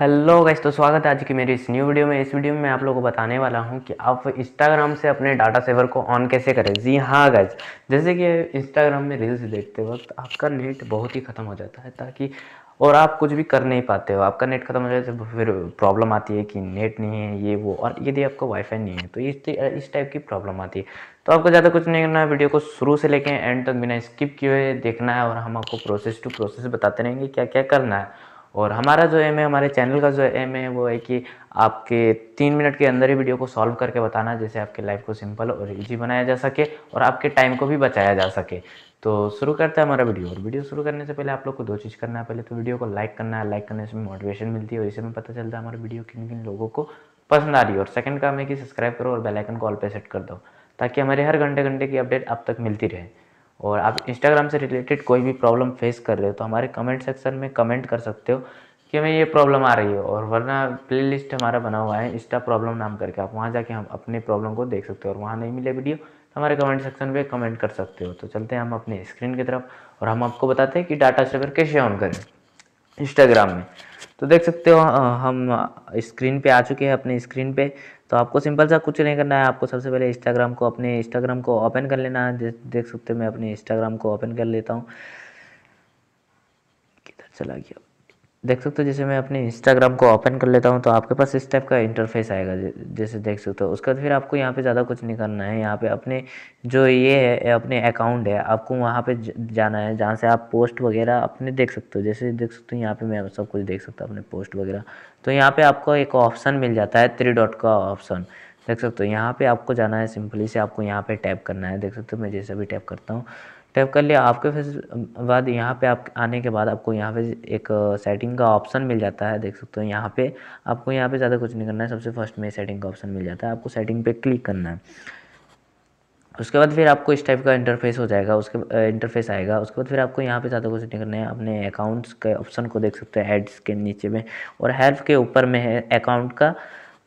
hello guys तो स्वागत है आज की मेरी इस न्यू वीडियो में इस वीडियो में मैं आप लोगों को बताने वाला हूं कि आप इंस्टाग्राम से अपने डाटा सेवर को ऑन कैसे करें जी हाँ गैस जैसे कि इंस्टाग्राम में रील्स देखते वक्त आपका नेट बहुत ही ख़त्म हो जाता है ताकि और आप कुछ भी कर नहीं पाते हो आपका नेट खत्म हो जाए तो फिर प्रॉब्लम आती है कि नेट नहीं है ये वो और यदि आपका वाईफाई नहीं है तो इस इस टाइप की प्रॉब्लम आती है तो आपको ज़्यादा कुछ नहीं करना है वीडियो को शुरू से लेके एंड तक बिना स्किप किए देखना है और हम आपको प्रोसेस टू प्रोसेस बताते रहेंगे क्या क्या करना है और हमारा जो एम है हमारे चैनल का जो एम है वो है कि आपके तीन मिनट के अंदर ही वीडियो को सॉल्व करके बताना जैसे आपके लाइफ को सिंपल और इजी बनाया जा सके और आपके टाइम को भी बचाया जा सके तो शुरू करते हैं हमारा वीडियो और वीडियो शुरू करने से पहले आप लोग को दो चीज़ करना है पहले तो वीडियो को लाइक करना है लाइक करने से मोटिवेशन मिलती है और इसे में पता चलता है हमारे वीडियो किन किन लोगों को पसंद आ रही है और सेकंड काम है कि सब्सक्राइब करो और बेल आइकन को ऑल पे सेट कर दो ताकि हमारे हर घंटे घंटे की अपडेट आप तक मिलती रहे और आप इंस्टाग्राम से रिलेटेड कोई भी प्रॉब्लम फेस कर रहे हो तो हमारे कमेंट सेक्शन में कमेंट कर सकते हो कि हमें ये प्रॉब्लम आ रही है और वरना प्लेलिस्ट हमारा बना हुआ है इंस्टा प्रॉब्लम नाम करके आप वहाँ जाके हम अपने प्रॉब्लम को देख सकते हो और वहाँ नहीं मिले वीडियो तो हमारे कमेंट सेक्शन में कमेंट कर सकते हो तो चलते हैं हम अपने स्क्रीन की तरफ और हम आपको बताते हैं कि डाटा सेवर कैसे ऑन करें इंस्टाग्राम में तो देख सकते हो हम स्क्रीन पे आ चुके हैं अपने स्क्रीन पे तो आपको सिंपल सा कुछ नहीं करना है आपको सबसे पहले इंस्टाग्राम को अपने इंस्टाग्राम को ओपन कर लेना है देख सकते हो मैं अपने इंस्टाग्राम को ओपन कर लेता हूँ किधर चला गया देख सकते हो जैसे मैं अपने इंस्टाग्राम को ओपन कर लेता हूँ तो आपके पास इस टाइप का इंटरफेस आएगा जैसे देख सकते हो उसके बाद फिर आपको यहाँ पे ज़्यादा कुछ नहीं करना है यहाँ पे अपने जो ये है अपने अकाउंट है आपको वहाँ पे जाना है जहाँ से आप पोस्ट वगैरह अपने देख सकते हो जैसे देख सकते हो यहाँ पर मैं सब कुछ देख सकता हूँ अपने पोस्ट वगैरह तो यहाँ पर आपको एक ऑप्शन मिल जाता है थ्री डॉट का ऑप्शन देख सकते हो यहाँ पर आपको जाना है सिंपली से आपको यहाँ पर टैप करना है देख सकते हो मैं जैसे भी टैप करता हूँ टैप कर लिया आपके फिर बाद यहाँ पे आप आने के बाद आपको यहाँ पे एक सेटिंग का ऑप्शन मिल जाता है देख सकते हो यहाँ पे आपको यहाँ पे ज़्यादा कुछ नहीं करना है सबसे फर्स्ट में सेटिंग का ऑप्शन मिल जाता है आपको सेटिंग पे क्लिक करना है उसके बाद फिर आपको इस टाइप का इंटरफेस हो जाएगा उसके इंटरफेस आएगा उसके बाद फिर आपको यहाँ पे ज़्यादा कुछ नहीं करना है अपने अकाउंट्स के ऑप्शन को देख सकते हैं हेड्स के नीचे में और हेल्प के ऊपर में है अकाउंट का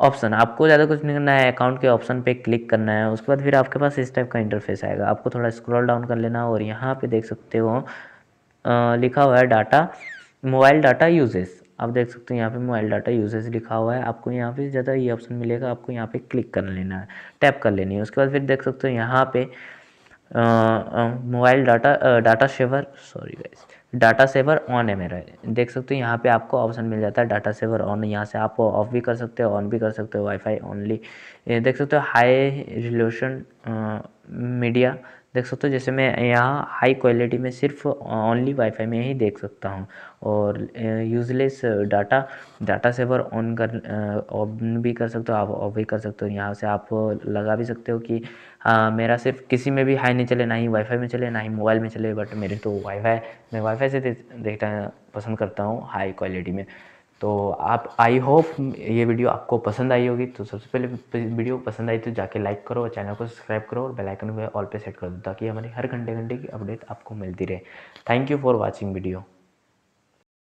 ऑप्शन आपको ज़्यादा कुछ नहीं करना है अकाउंट के ऑप्शन पे क्लिक करना है उसके बाद फिर आपके पास इस टाइप का इंटरफेस आएगा आपको थोड़ा स्क्रॉल डाउन कर लेना और यहाँ पे देख सकते हो लिखा हुआ है डाटा मोबाइल डाटा यूजेस आप देख सकते हो यहाँ पे मोबाइल डाटा यूजेस लिखा हुआ है आपको यहाँ पे ज़्यादा ये ऑप्शन मिलेगा आपको यहाँ पर क्लिक कर लेना है टैप कर लेनी है उसके बाद फिर देख सकते हो यहाँ पे mobile data data saver sorry guys data saver on है मेरा देख सकते हो यहाँ पे आपको ऑप्शन मिल जाता है डाटा सेवर ऑन यहाँ से आप ऑफ भी कर सकते हो ऑन भी कर सकते हो वाईफाई ओनली देख सकते हो हाई रिजोल्यूशन मीडिया देख सकते हो जैसे मैं यहाँ हाई क्वालिटी में सिर्फ ओनली वाईफाई में ही देख सकता हूँ और useless data data saver on कर ऑन भी कर सकते हो आप ऑफ भी कर सकते हो यहाँ से आप लगा भी सकते हो कि आ, मेरा सिर्फ किसी में भी हाई नहीं चले ना ही वाईफाई में चले ना ही मोबाइल में चले बट मेरे तो वाईफाई मैं वाईफाई से देखना पसंद करता हूँ हाई क्वालिटी में तो आप आई होप ये वीडियो आपको पसंद आई होगी तो सबसे पहले वीडियो पसंद आई तो जाके लाइक करो और चैनल को सब्सक्राइब करो और बेल आइकन को ऑल पे सेट कर दो ताकि हमारी हर घंटे घंटे की अपडेट आपको मिलती रहे thank you for watching video